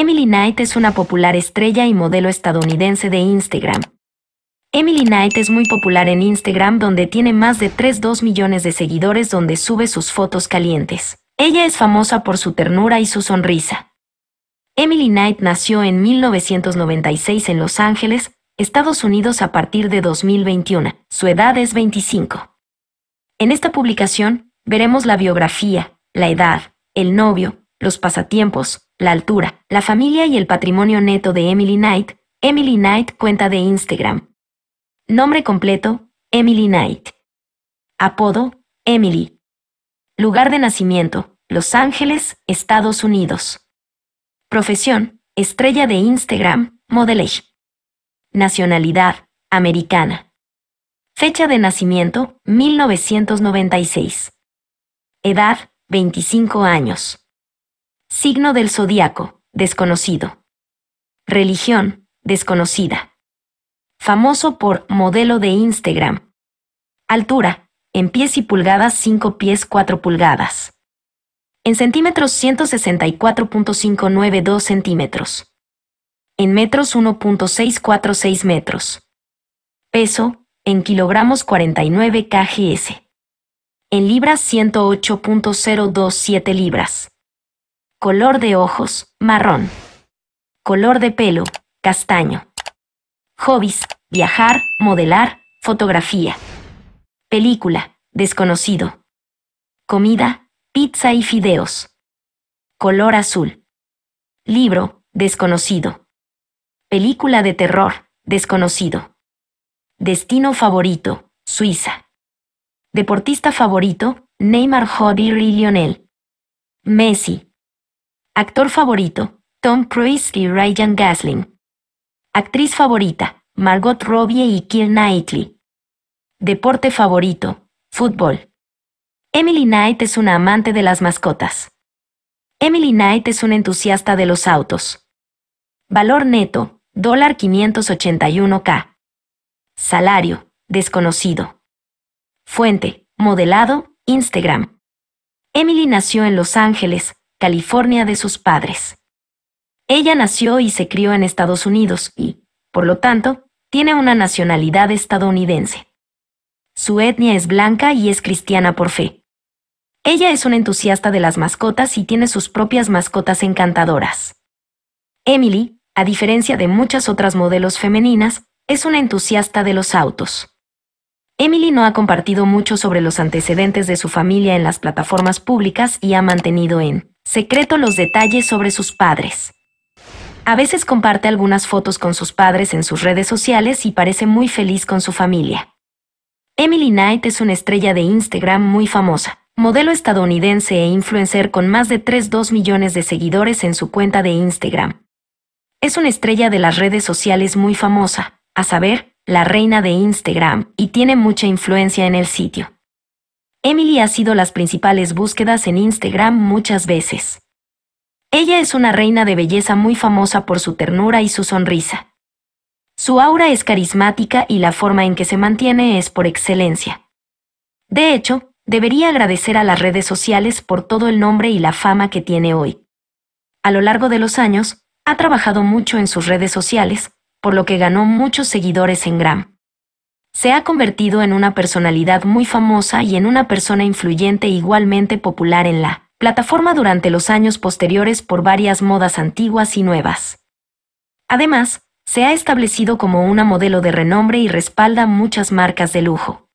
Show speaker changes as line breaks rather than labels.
Emily Knight es una popular estrella y modelo estadounidense de Instagram. Emily Knight es muy popular en Instagram donde tiene más de 3.2 millones de seguidores donde sube sus fotos calientes. Ella es famosa por su ternura y su sonrisa. Emily Knight nació en 1996 en Los Ángeles, Estados Unidos a partir de 2021. Su edad es 25. En esta publicación, veremos la biografía, la edad, el novio, los pasatiempos, la altura, la familia y el patrimonio neto de Emily Knight, Emily Knight cuenta de Instagram. Nombre completo, Emily Knight. Apodo, Emily. Lugar de nacimiento, Los Ángeles, Estados Unidos. Profesión, estrella de Instagram, modelaje. Nacionalidad, americana. Fecha de nacimiento, 1996. Edad, 25 años. Signo del zodiaco, desconocido. Religión, desconocida. Famoso por modelo de Instagram. Altura, en pies y pulgadas 5 pies 4 pulgadas. En centímetros 164.592 centímetros. En metros 1.646 metros. Peso, en kilogramos 49 kgs. En libras 108.027 libras. Color de ojos, marrón. Color de pelo, castaño. Hobbies, viajar, modelar, fotografía. Película, desconocido. Comida, pizza y fideos. Color azul. Libro, desconocido. Película de terror, desconocido. Destino favorito, Suiza. Deportista favorito, Neymar y Lionel. Messi, Actor favorito, Tom Cruise y Ryan Gosling. Actriz favorita, Margot Robbie y Keira Knightley. Deporte favorito, fútbol. Emily Knight es una amante de las mascotas. Emily Knight es un entusiasta de los autos. Valor neto, $581K. Salario, desconocido. Fuente, modelado, Instagram. Emily nació en Los Ángeles, California de sus padres. Ella nació y se crió en Estados Unidos y, por lo tanto, tiene una nacionalidad estadounidense. Su etnia es blanca y es cristiana por fe. Ella es una entusiasta de las mascotas y tiene sus propias mascotas encantadoras. Emily, a diferencia de muchas otras modelos femeninas, es una entusiasta de los autos. Emily no ha compartido mucho sobre los antecedentes de su familia en las plataformas públicas y ha mantenido en secreto los detalles sobre sus padres. A veces comparte algunas fotos con sus padres en sus redes sociales y parece muy feliz con su familia. Emily Knight es una estrella de Instagram muy famosa, modelo estadounidense e influencer con más de 3.2 millones de seguidores en su cuenta de Instagram. Es una estrella de las redes sociales muy famosa, a saber, la reina de Instagram, y tiene mucha influencia en el sitio. Emily ha sido las principales búsquedas en Instagram muchas veces. Ella es una reina de belleza muy famosa por su ternura y su sonrisa. Su aura es carismática y la forma en que se mantiene es por excelencia. De hecho, debería agradecer a las redes sociales por todo el nombre y la fama que tiene hoy. A lo largo de los años, ha trabajado mucho en sus redes sociales, por lo que ganó muchos seguidores en Gram se ha convertido en una personalidad muy famosa y en una persona influyente e igualmente popular en la plataforma durante los años posteriores por varias modas antiguas y nuevas. Además, se ha establecido como una modelo de renombre y respalda muchas marcas de lujo.